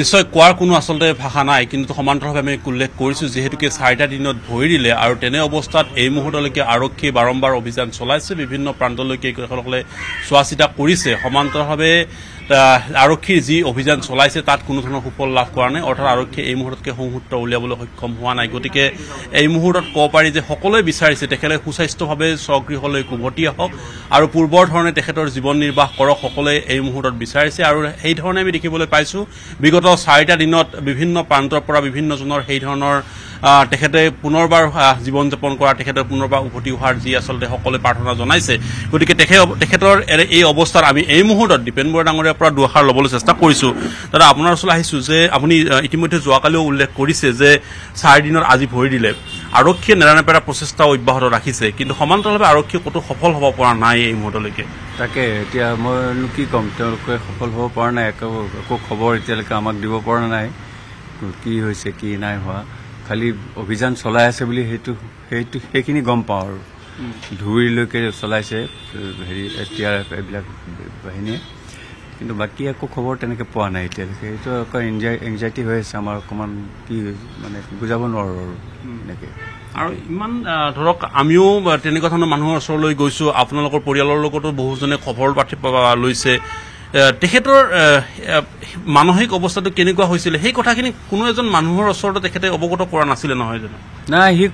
নিশ্চয় কোৱাৰ কোনো আচলতে ভাষা নাই কিন্তু সমান্তৰভাৱে আমি উল্লেখ কৰিছোঁ যিহেতুকে চাৰিটা দিনত ভৰি দিলে আৰু তেনে অৱস্থাত এই মুহূৰ্তলৈকে আৰক্ষীয়ে বাৰম্বাৰ অভিযান চলাইছে বিভিন্ন প্ৰান্তলৈকে কৃষকসকলে চোৱা চিতা কৰিছে সমান্তৰভাৱে আৰক্ষীৰ যি অভিযান চলাইছে তাত কোনো ধৰণৰ সুফল লাভ কৰা নাই অৰ্থাৎ আৰক্ষীয়ে এই মুহূৰ্ততকৈ সংসূত্ৰ উলিয়াবলৈ সক্ষম হোৱা নাই গতিকে এই মুহূৰ্তত ক'ব পাৰি যে সকলোৱে বিচাৰিছে তেখেতে সুস্বাস্থ্যভাৱে স্বগৃহলৈ উভতি আহক আৰু পূৰ্বৰ ধৰণে তেখেতৰ জীৱন নিৰ্বাহ কৰক সকলোৱে এই মুহূৰ্তত বিচাৰিছে আৰু সেইধৰণে আমি দেখিবলৈ পাইছোঁ বিগত চাৰিটা দিনত বিভিন্ন প্ৰান্তৰ পৰা বিভিন্নজনৰ সেই ধৰণৰ তেখেতে পুনৰবাৰ জীৱন যাপন কৰা তেখেতে পুনৰবাৰ উভতি অহাৰ যি আচলতে সকলোৱে প্ৰাৰ্থনা জনাইছে গতিকে তেখেতৰ এই অৱস্থাত আমি এই মুহূৰ্তত দীপেন বৰা ডাঙৰীয়াৰ পৰা দুআষাৰ ল'বলৈ চেষ্টা কৰিছোঁ দাদা আপোনাৰ ওচৰলৈ আহিছো যে আপুনি ইতিমধ্যে যোৱাকালিও উল্লেখ কৰিছে যে চাৰিদিনত আজি ভৰি দিলে আৰক্ষীয়ে নেৰানেপেৰা প্ৰচেষ্টা অব্যাহত ৰাখিছে কিন্তু সমান্তৰালভাৱে আৰক্ষীয়ে ক'তো সফল হ'ব পৰা নাই এই মুহূৰ্তলৈকে তাকে এতিয়া মইনো কি ক'ম তেওঁলোকে সফল হ'ব পৰা নাই একো একো খবৰ এতিয়ালৈকে আমাক দিব পৰা নাই কি হৈছে কি নাই হোৱা খালি অভিযান চলাই আছে বুলি সেইটো সেইটো সেইখিনি গম পাওঁ আৰু ধুবুৰীলৈকে চলাইছে হেৰি টি আৰ এফ এইবিলাক বাহিনীয়ে কিন্তু বাকী একো খবৰ তেনেকৈ পোৱা নাই এতিয়ালৈকে সেইটো অকণ এনজাই এংজাইটি হৈ আছে আমাৰ অকণমান কি মানে বুজাব নোৱাৰোঁ আৰু এনেকৈ আৰু ইমান ধৰক আমিও তেনেকুৱা ধৰণৰ মানুহৰ ওচৰলৈ গৈছোঁ আপোনালোকৰ পৰিয়ালৰ লগতো বহুজনে খবৰ পাতি লৈছে তেখেতৰ মানসিক অৱস্থাটো কেনেকুৱা হৈছিলে সেই কথাখিনি কোনো এজন মানুহৰ ওচৰতে তেখেতে অৱগত কৰা নাছিলে নহয় জানো নাই সি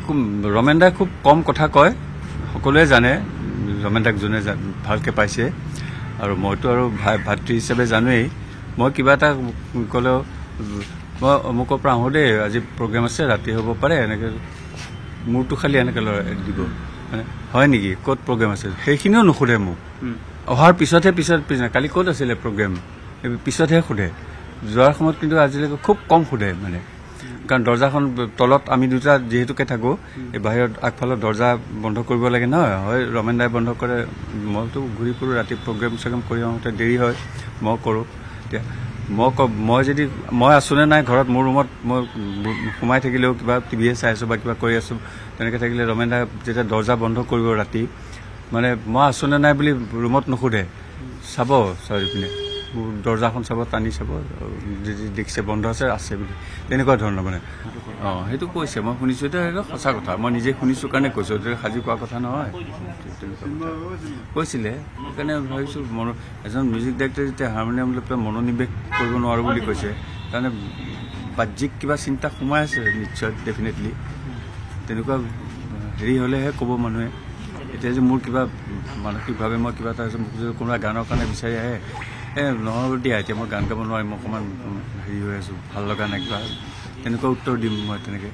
ৰমেন দাই খুব কম কথা কয় সকলোৱে জানে ৰমেন দাক যোনে ভালকৈ পাইছে আৰু মইতো আৰু ভাতৃ হিচাপে জানোৱেই মই কিবা এটা ক'লেও মই অমুকৰ পৰা আহোঁ দেই আজি প্ৰগ্ৰেম আছে ৰাতি হ'ব পাৰে এনেকৈ মূৰটো খালী এনেকৈ দিব মানে হয় নেকি ক'ত প্ৰগ্ৰেম আছে সেইখিনিও নুসুধে মোক অহাৰ পিছতহে পিছত পিছদিনা কালি ক'ত আছিলে প্ৰগ্ৰেম পিছতহে সোধে যোৱাৰ সময়ত কিন্তু আজিলৈকে খুব কম সোধে মানে কাৰণ দৰ্জাখন তলত আমি দুটা যিহেতুকে থাকোঁ এই বাহিৰত আগফালৰ দৰ্জা বন্ধ কৰিব লাগে নহয় হয় ৰমেন দাই বন্ধ কৰে মইতো ঘূৰি ফুৰোঁ ৰাতি প্ৰগ্ৰেম চগ্ৰেম কৰি আহোঁতে দেৰি হয় মই কৰোঁ এতিয়া মই মই যদি মই আছোনে নাই ঘৰত মোৰ ৰুমত মই সোমাই থাকিলেও কিবা টিভিয়ে চাই আছোঁ বা কিবা কৰি আছোঁ তেনেকৈ থাকিলে ৰমেন দাই যেতিয়া দৰ্জা বন্ধ কৰিব ৰাতি মানে মই আছোনে নাই বুলি ৰুমত নুসুধে চাব চাৰি পিনে দৰ্জাখন চাব টানি চাব দেখিছে বন্ধ আছে আছে বুলি তেনেকুৱা ধৰণৰ মানে অঁ সেইটো কৈছে মই শুনিছোঁ এতিয়া সেইটো সঁচা কথা মই নিজে শুনিছোঁ কাৰণে কৈছোঁ এইটো সাজি কোৱা কথা নহয় কৈছিলে সেইকাৰণে ভাবিছোঁ মনো এজন মিউজিক ডাইৰেক্টৰে যেতিয়া হাৰমনিয়াম লৈ পেলাই মনোনিৱেশ কৰিব নোৱাৰোঁ বুলি কৈছে তাৰমানে বাহ্যিক কিবা চিন্তা সোমাই আছে নিশ্চয় ডেফিনেটলি তেনেকুৱা হেৰি হ'লেহে ক'ব মানুহে এতিয়া যে মোৰ কিবা মানসিকভাৱে মই কিবা এটা মোক যদি কোনোবা গানৰ কাৰণে বিচাৰি আহে এই নহ'ব দিয়া এতিয়া মই গান গাব নোৱাৰিম মই অকণমান হেৰি হৈ আছোঁ ভাল লগা নাই কিবা তেনেকুৱা উত্তৰ দিম মই তেনেকৈ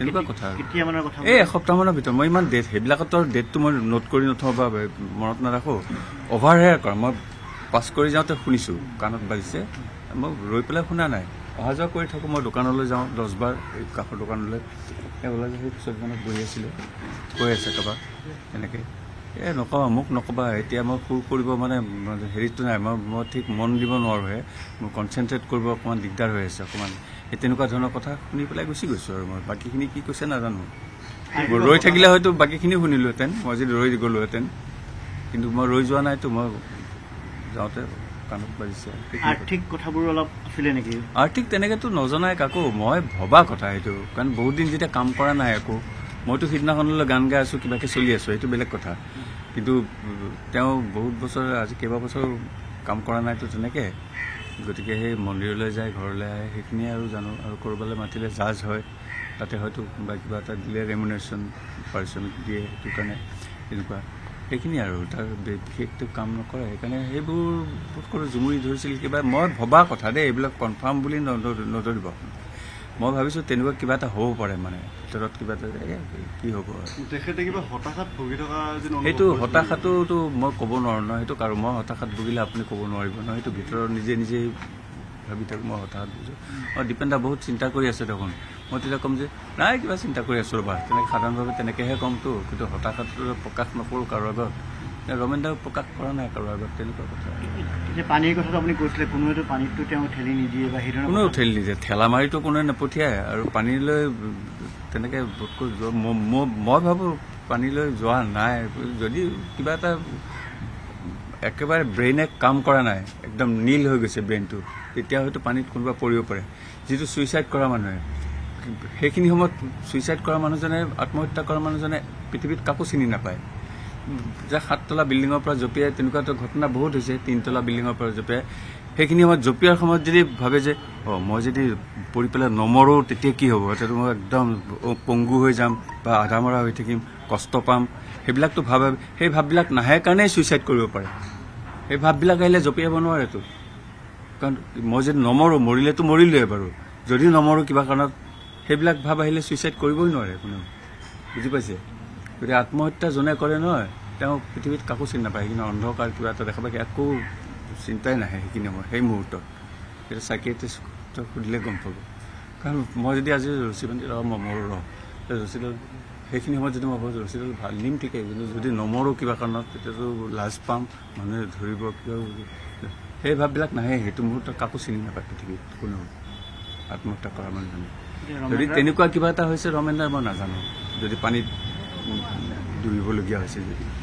তেনেকুৱা কথা এই এসপ্তাহমানৰ ভিতৰত মই ইমান ডেট সেইবিলাকতো ডেটটো মই নোট কৰি নথওঁ বা মনত নাৰাখোঁ অভাৰ কৰা মই পাছ কৰি যাওঁতে শুনিছোঁ কাণত বাজিছে মই ৰৈ পেলাই শুনা নাই অহা যোৱা কৰি থাকোঁ মই দোকানলৈ যাওঁ দহবাৰ এই কাষৰ দোকানলৈ এই ওলাই যায় সেই মানে বহি আছিলে কৈ আছে কাবা এনেকৈ এই নকবা মোক নকবা এতিয়া মই সুৰ কৰিব মানে হেৰিটো নাই মই মই ঠিক মন দিব নোৱাৰোঁহে মোৰ কনচেনট্ৰেট কৰিব অকণমান দিগদাৰ হৈ আছে অকণমান সেই তেনেকুৱা ধৰণৰ কথা শুনি পেলাই গুচি গৈছোঁ আৰু মই বাকীখিনি কি কৈছে নাজানো ৰৈ থাকিলে হয়তো বাকীখিনি শুনিলোহেঁতেন মই যদি ৰৈ গ'লোহেঁতেন কিন্তু মই ৰৈ যোৱা নাইতো মই যাওঁতে কাণত বাজিছে আৰ্থিক কথাবোৰ অলপ আছিলে নেকি আৰ্থিক তেনেকেতো নজনাই কাকো মই ভবা কথা এইটো কাৰণ বহুত দিন যেতিয়া কাম কৰা নাই একো মইতো সিদিনাখনলৈ গান গাই আছোঁ কিবাকে চলি আছোঁ সেইটো বেলেগ কথা কিন্তু তেওঁ বহুত বছৰ আজি কেইবাবছৰ কাম কৰা নাইতো তেনেকৈ গতিকে সেই মন্দিৰলৈ যায় ঘৰলৈ আহে সেইখিনিয়ে আৰু জানো আৰু ক'ৰবালৈ মাতিলে জাজ হয় তাতে হয়তো কিবা কিবা এটা দিলে ৰেমুনেশ্যন পাৰিশ্ৰমিক দিয়ে সেইটো কাৰণে এনেকুৱা সেইখিনি আৰু তাৰ বিশেষটো কাম নকৰে সেইকাৰণে সেইবোৰ কৰি জুমুৰি ধৰিছিল কিবা মই ভবা কথা দেই এইবিলাক কনফাৰ্ম বুলি নধৰিব মই ভাবিছোঁ তেনেকুৱা কিবা এটা হ'ব পাৰে মানে ভিতৰত কিবা এটা এই কি হ'ব তেখেতে কিবা হতাশাত ভুগি থকা সেইটো হতাশাটোতো মই ক'ব নোৱাৰোঁ নহয় সেইটো কাৰণ মই হতাশাত ভুগিলে আপুনি ক'ব নোৱাৰিব নহয় সেইটো ভিতৰত নিজে নিজেই ভাবি থাকোঁ মই হতাশাত বুজোঁ অঁ দীপেন দা বহুত চিন্তা কৰি আছে দেখোন মই তেতিয়া ক'ম যে নাই কিবা চিন্তা কৰি আছোঁ ৰ'বা তেনেকৈ সাধাৰণভাৱে তেনেকৈহে ক'মতো কিন্তু হতাশাটো প্ৰকাশ নকৰোঁ কাৰো আগত ৰমেন দাও প্ৰকাশ কৰা নাই কাৰো আগত তেনেকুৱা কথা এতিয়া পানীৰ কথাটো আপুনি কৈছিলে কোনোৱেতো পানীততো তেওঁ ঠেলি নিদিয়ে বা সেইদৰে কোনেও ঠেলি নিদিয়ে ঠেলা মাৰিতো কোনোৱে নপঠিয়ায় আৰু পানীলৈ তেনেকৈ বোধকৈ মই ভাবোঁ পানীলৈ যোৱা নাই যদি কিবা এটা একেবাৰে ব্ৰেইনে কাম কৰা নাই একদম নীল হৈ গৈছে ব্ৰেইনটো তেতিয়া হয়তো পানীত কোনোবা পৰিব পাৰে যিটো ছুইচাইড কৰা মানুহে সেইখিনি সময়ত ছুইচাইড কৰা মানুহজনে আত্মহত্যা কৰা মানুহজনে পৃথিৱীত কাকো চিনি নাপায় যে সাততলা বিল্ডিঙৰ পৰা জঁপিয়াই তেনেকুৱাটো ঘটনা বহুত হৈছে তিনিতলা বিল্ডিঙৰ পৰা জঁপিয়াই সেইখিনি সময়ত জঁপিয়াৰ সময়ত যদি ভাবে যে অঁ মই যদি পৰি পেলাই নমৰোঁ তেতিয়া কি হ'ব তেতিয়া মই একদম পংগু হৈ যাম বা আধা মৰা হৈ থাকিম কষ্ট পাম সেইবিলাকতো ভাবে সেই ভাৱবিলাক নাহে কাৰণেই ছুইচাইড কৰিব পাৰে সেই ভাৱবিলাক আহিলে জঁপিয়াব নোৱাৰেতো কাৰণ মই যদি নমৰোঁ মৰিলেতো মৰিলোৱে বাৰু যদি নমৰোঁ কিবা কাৰণত সেইবিলাক ভাৱ আহিলে ছুইচাইড কৰিবই নোৱাৰে কোনেও বুজি পাইছে গতিকে আত্মহত্যা যোনে কৰে নহয় তেওঁ পৃথিৱীত কাকো চিনি নাপায় সেইখিনি অন্ধকাৰ কিবা এটা দেখা পায় একো চিন্তাই নাহে সেইখিনি সময় সেই মুহূৰ্তত এতিয়া চাইকিয়েটিষ্ট সুধিলে গম পাব কাৰণ মই যদি আজি ৰচি বান্ধি ৰ মোৰ ৰ ৰচিডল সেইখিনি সময়ত যদি মই ভাবোঁ ৰচিডল ভাল নিম ঠিকে কিন্তু যদি নমৰোঁ কিবা কাৰণত তেতিয়াতো লাজ পাম মানুহে ধৰিব কিবা সেই ভাৱবিলাক নাহে সেইটো মুহূৰ্তত কাকো চিনি নাপায় পৃথিৱীত কোনেও আত্মহত্যা কৰা মানুহজনে যদি তেনেকুৱা কিবা এটা হৈছে ৰমেন্দাৰ মই নাজানো যদি পানীত ডুবিবলগীয়া হৈছে যদি